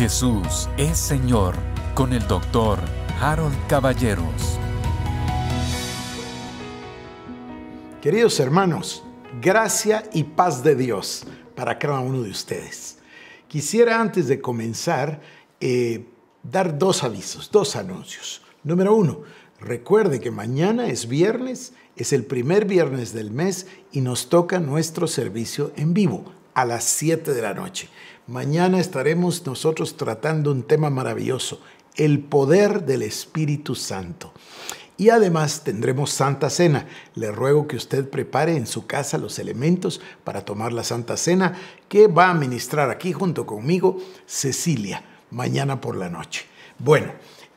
Jesús es Señor con el doctor Harold Caballeros. Queridos hermanos, gracia y paz de Dios para cada uno de ustedes. Quisiera antes de comenzar eh, dar dos avisos, dos anuncios. Número uno, recuerde que mañana es viernes, es el primer viernes del mes y nos toca nuestro servicio en vivo a las 7 de la noche. Mañana estaremos nosotros tratando un tema maravilloso, el poder del Espíritu Santo. Y además tendremos Santa Cena. Le ruego que usted prepare en su casa los elementos para tomar la Santa Cena que va a ministrar aquí junto conmigo Cecilia mañana por la noche. Bueno,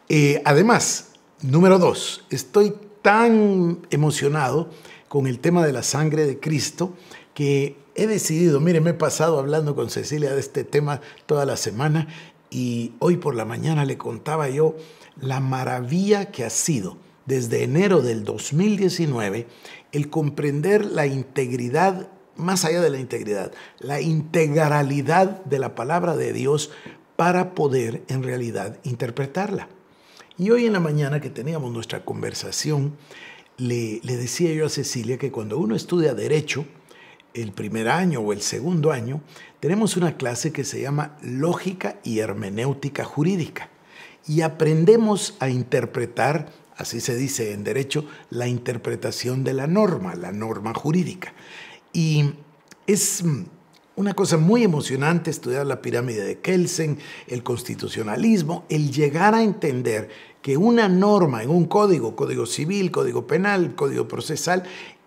eh, además, número dos, estoy tan emocionado con el tema de la sangre de Cristo que he decidido, mire, me he pasado hablando con Cecilia de este tema toda la semana y hoy por la mañana le contaba yo la maravilla que ha sido desde enero del 2019 el comprender la integridad, más allá de la integridad, la integralidad de la palabra de Dios para poder en realidad interpretarla. Y hoy en la mañana que teníamos nuestra conversación, le, le decía yo a Cecilia que cuando uno estudia derecho, el primer año o el segundo año, tenemos una clase que se llama Lógica y Hermenéutica Jurídica. Y aprendemos a interpretar, así se dice en derecho, la interpretación de la norma, la norma jurídica. Y es mm, una cosa muy emocionante estudiar la pirámide de Kelsen, el constitucionalismo, el llegar a entender que una norma en un código, código civil, código penal, código procesal,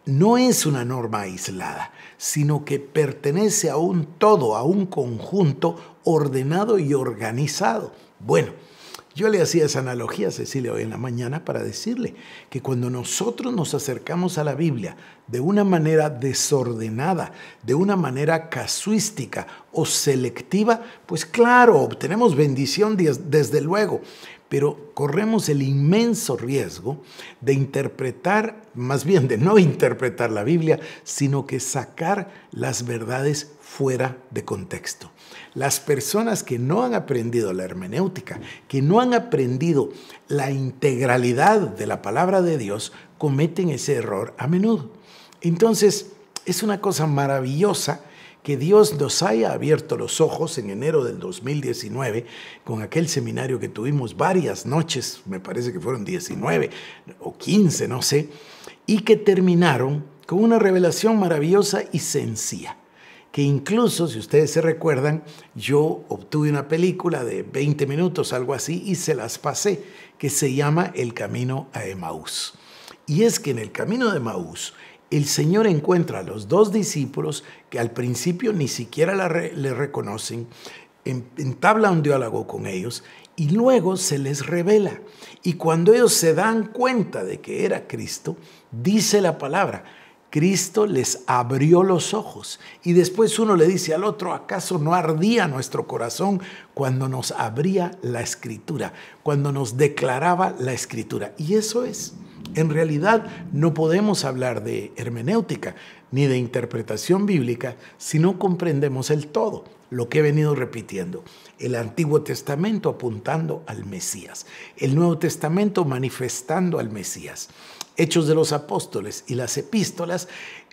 no es una norma aislada, sino que pertenece a un todo, a un conjunto ordenado y organizado. Bueno, yo le hacía esa analogía a Cecilia hoy en la mañana para decirle que cuando nosotros nos acercamos a la Biblia de una manera desordenada, de una manera casuística o selectiva, pues claro, obtenemos bendición desde luego, pero corremos el inmenso riesgo de interpretar, más bien de no interpretar la Biblia, sino que sacar las verdades fuera de contexto. Las personas que no han aprendido la hermenéutica, que no han aprendido la integralidad de la palabra de Dios, cometen ese error a menudo. Entonces, es una cosa maravillosa que Dios nos haya abierto los ojos en enero del 2019 con aquel seminario que tuvimos varias noches, me parece que fueron 19 o 15, no sé, y que terminaron con una revelación maravillosa y sencilla que incluso, si ustedes se recuerdan, yo obtuve una película de 20 minutos, algo así, y se las pasé, que se llama El Camino a Emaús. Y es que en el Camino de Emaús, el Señor encuentra a los dos discípulos que al principio ni siquiera le reconocen, entabla un diálogo con ellos y luego se les revela. Y cuando ellos se dan cuenta de que era Cristo, dice la palabra, Cristo les abrió los ojos. Y después uno le dice al otro, ¿acaso no ardía nuestro corazón cuando nos abría la escritura, cuando nos declaraba la escritura? Y eso es en realidad no podemos hablar de hermenéutica ni de interpretación bíblica si no comprendemos el todo, lo que he venido repitiendo. El Antiguo Testamento apuntando al Mesías, el Nuevo Testamento manifestando al Mesías. Hechos de los Apóstoles y las epístolas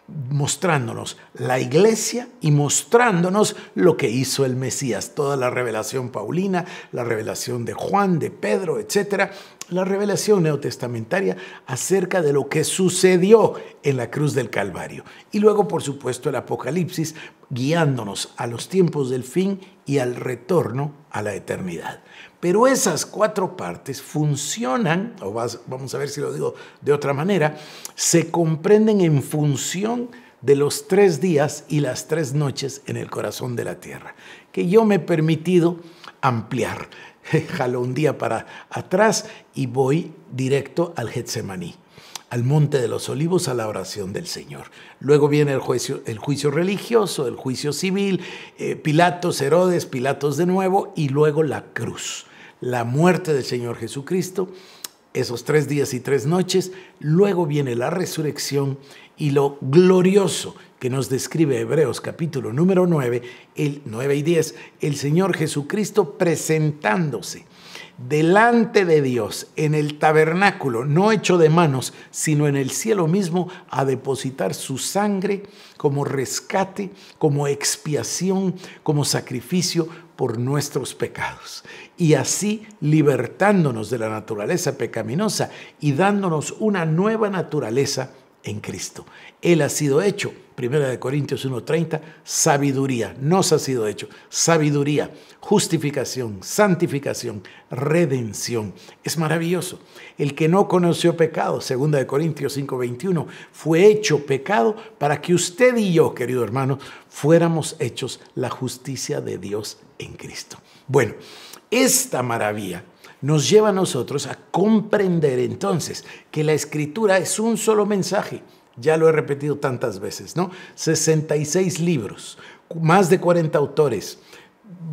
mostrándonos la iglesia y mostrándonos lo que hizo el Mesías, toda la revelación paulina, la revelación de Juan, de Pedro, etcétera, la revelación neotestamentaria acerca de lo que sucedió en la cruz del Calvario. Y luego, por supuesto, el Apocalipsis guiándonos a los tiempos del fin y al retorno a la eternidad. Pero esas cuatro partes funcionan, o vamos a ver si lo digo de otra manera, se comprenden en función de los tres días y las tres noches en el corazón de la tierra, que yo me he permitido ampliar. Jalo un día para atrás y voy directo al Getsemaní al monte de los olivos a la oración del Señor. Luego viene el juicio, religioso, el juicio civil, eh, Pilatos, Herodes, Pilatos de nuevo y luego la cruz la muerte del Señor Jesucristo, esos tres días y tres noches, luego viene la resurrección y lo glorioso que nos describe Hebreos capítulo número 9, el 9 y 10, el Señor Jesucristo presentándose delante de Dios en el tabernáculo, no hecho de manos, sino en el cielo mismo, a depositar su sangre como rescate, como expiación, como sacrificio por nuestros pecados y así libertándonos de la naturaleza pecaminosa y dándonos una nueva naturaleza en Cristo. Él ha sido hecho, de Corintios 1:30, sabiduría, nos ha sido hecho, sabiduría, justificación, santificación, redención. Es maravilloso. El que no conoció pecado, de Corintios 5:21, fue hecho pecado para que usted y yo, querido hermano, fuéramos hechos la justicia de Dios en Cristo. Bueno, esta maravilla nos lleva a nosotros a comprender entonces que la escritura es un solo mensaje. Ya lo he repetido tantas veces, ¿no? 66 libros, más de 40 autores,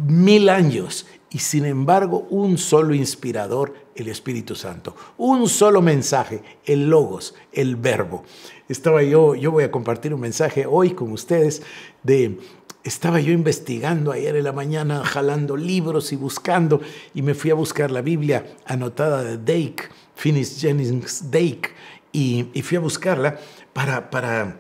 mil años y sin embargo un solo inspirador, el Espíritu Santo, un solo mensaje, el logos, el verbo. Estaba yo, yo voy a compartir un mensaje hoy con ustedes de estaba yo investigando ayer en la mañana, jalando libros y buscando, y me fui a buscar la Biblia anotada de Dake, Finis Jennings Dake, y, y fui a buscarla para, para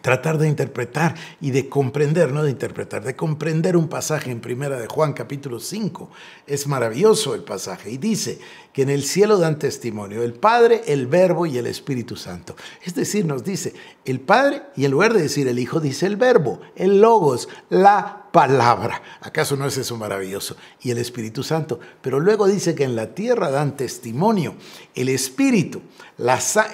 tratar de interpretar y de comprender, no de interpretar, de comprender un pasaje en Primera de Juan capítulo 5. Es maravilloso el pasaje y dice que en el cielo dan testimonio el Padre, el Verbo y el Espíritu Santo. Es decir, nos dice el Padre y en lugar de decir el Hijo dice el Verbo, el Logos, la palabra. ¿Acaso no es eso maravilloso? Y el Espíritu Santo. Pero luego dice que en la tierra dan testimonio el Espíritu,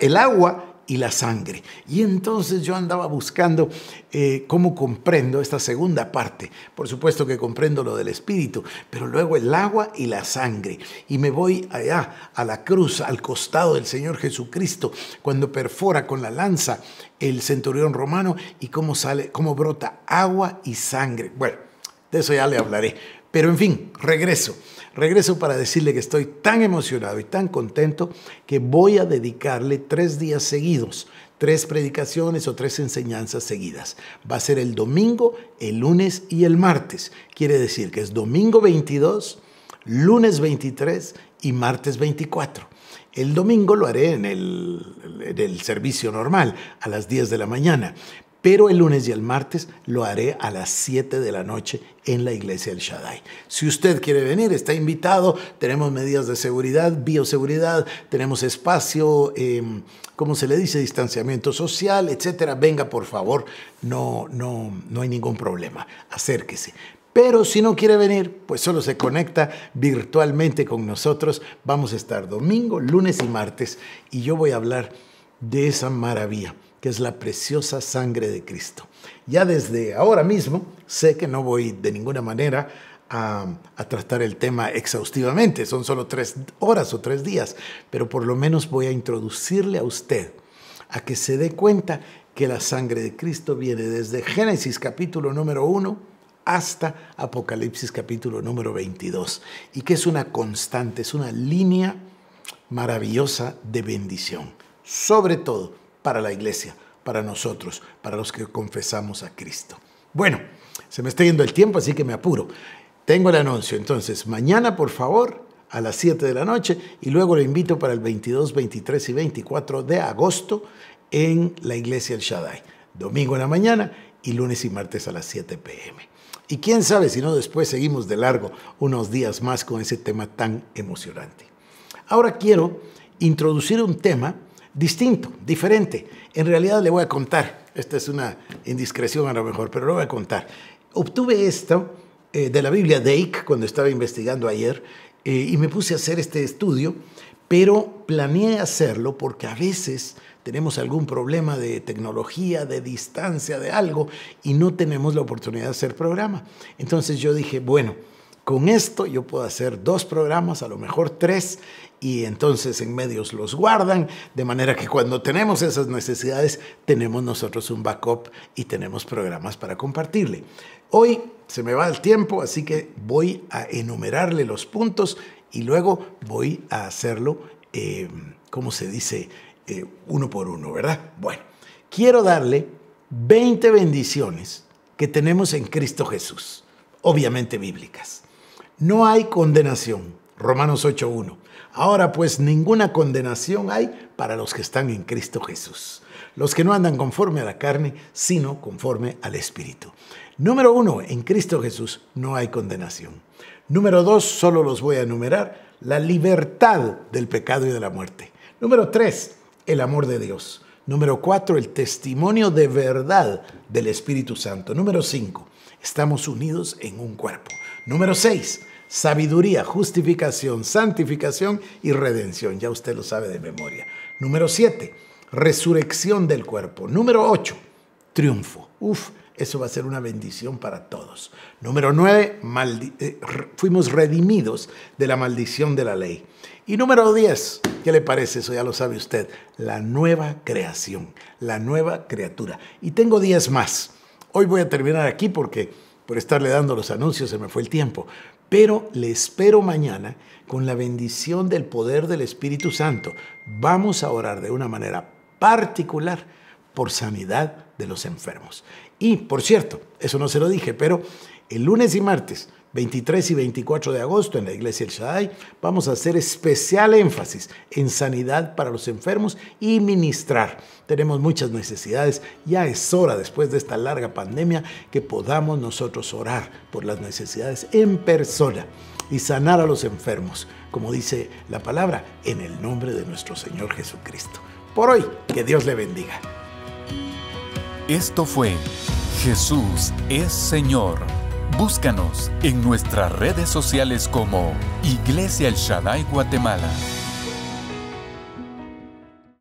el agua y la sangre. Y entonces yo andaba buscando eh, cómo comprendo esta segunda parte. Por supuesto que comprendo lo del espíritu, pero luego el agua y la sangre. Y me voy allá a la cruz, al costado del Señor Jesucristo, cuando perfora con la lanza el centurión romano y cómo sale, cómo brota agua y sangre. Bueno, de eso ya le hablaré. Pero en fin, regreso. Regreso para decirle que estoy tan emocionado y tan contento que voy a dedicarle tres días seguidos, tres predicaciones o tres enseñanzas seguidas. Va a ser el domingo, el lunes y el martes. Quiere decir que es domingo 22, lunes 23 y martes 24. El domingo lo haré en el, servicio normal, a las 10 de la mañana, pero el lunes y el martes lo haré a las 7 de la noche en la iglesia del Shaddai. Si usted quiere venir, está invitado. Tenemos medidas de seguridad, bioseguridad, tenemos espacio, como em, ¿cómo se le dice? Distanciamiento social, etc. Venga, por favor, no, no, no hay ningún problema. Acérquese. Pero si no quiere venir, pues solo se conecta virtualmente con nosotros. Vamos a estar domingo, lunes y martes y yo voy a hablar de esa maravilla que es la preciosa sangre de Cristo. Ya desde ahora mismo sé que no voy de ninguna manera a, tratar el tema exhaustivamente, son solo tres horas o tres días, pero por lo menos voy a introducirle a usted a que se dé cuenta que la sangre de Cristo viene desde Génesis capítulo número 1 hasta Apocalipsis capítulo número 22 y que es una constante, es una línea maravillosa de bendición. Sobre todo, para la iglesia, para nosotros, para los que confesamos a Cristo. Bueno, se me está yendo el tiempo, así que me apuro. Tengo el anuncio, entonces, mañana por favor a las 7 de la noche y luego lo invito para el 22, 23 y 24 de agosto en la iglesia El Shaddai. Domingo en la mañana y lunes y martes a las 7 pm. Y quién sabe si no después seguimos de largo unos días más con ese tema tan emocionante. Ahora quiero introducir un tema distinto, diferente. En realidad le voy a contar, esta es una indiscreción a lo mejor, pero lo voy a contar. Obtuve esto eh, de la Biblia de cuando estaba investigando ayer eh, y me puse a hacer este estudio, pero planeé hacerlo porque a veces tenemos algún problema de tecnología, de distancia, de algo, y no tenemos la oportunidad de hacer programa. Entonces yo dije, bueno, con esto yo puedo hacer dos programas, a lo mejor tres, y entonces en medios los guardan, de manera que cuando tenemos esas necesidades, tenemos nosotros un backup y tenemos programas para compartirle. Hoy se me va el tiempo, así que voy a enumerarle los puntos y luego voy a hacerlo, eh, como se dice, eh, uno por uno, ¿verdad? Bueno, quiero darle 20 bendiciones que tenemos en Cristo Jesús, obviamente bíblicas no hay condenación. Romanos 8.1. Ahora pues ninguna condenación hay para los que están en Cristo Jesús, los que no andan conforme a la carne, sino conforme al Espíritu. Número uno, en Cristo Jesús no hay condenación. Número dos, solo los voy a enumerar, la libertad del pecado y de la muerte. Número tres, el amor de Dios. Número cuatro, el testimonio de verdad del Espíritu Santo. Número cinco, estamos unidos en un cuerpo. Número 6. Sabiduría, justificación, santificación y redención. Ya usted lo sabe de memoria. Número 7. Resurrección del cuerpo. Número 8. Triunfo. Uf, eso va a ser una bendición para todos. Número 9, eh, fuimos redimidos de la maldición de la ley. Y número 10, ¿qué le parece? Eso ya lo sabe usted, la nueva creación, la nueva criatura. Y tengo 10 más. Hoy voy a terminar aquí porque por estarle dando los anuncios, se me fue el tiempo. Pero le espero mañana con la bendición del poder del Espíritu Santo. Vamos a orar de una manera particular por sanidad de los enfermos. Y, por cierto, eso no se lo dije, pero el lunes y martes 23 y 24 de agosto en la iglesia El Shaddai, vamos a hacer especial énfasis en sanidad para los enfermos y ministrar. Tenemos muchas necesidades, ya es hora después de esta larga pandemia que podamos nosotros orar por las necesidades en persona y sanar a los enfermos, como dice la palabra, en el nombre de nuestro Señor Jesucristo. Por hoy, que Dios le bendiga. Esto fue Jesús es Señor Búscanos en nuestras redes sociales como Iglesia El Shaddai Guatemala.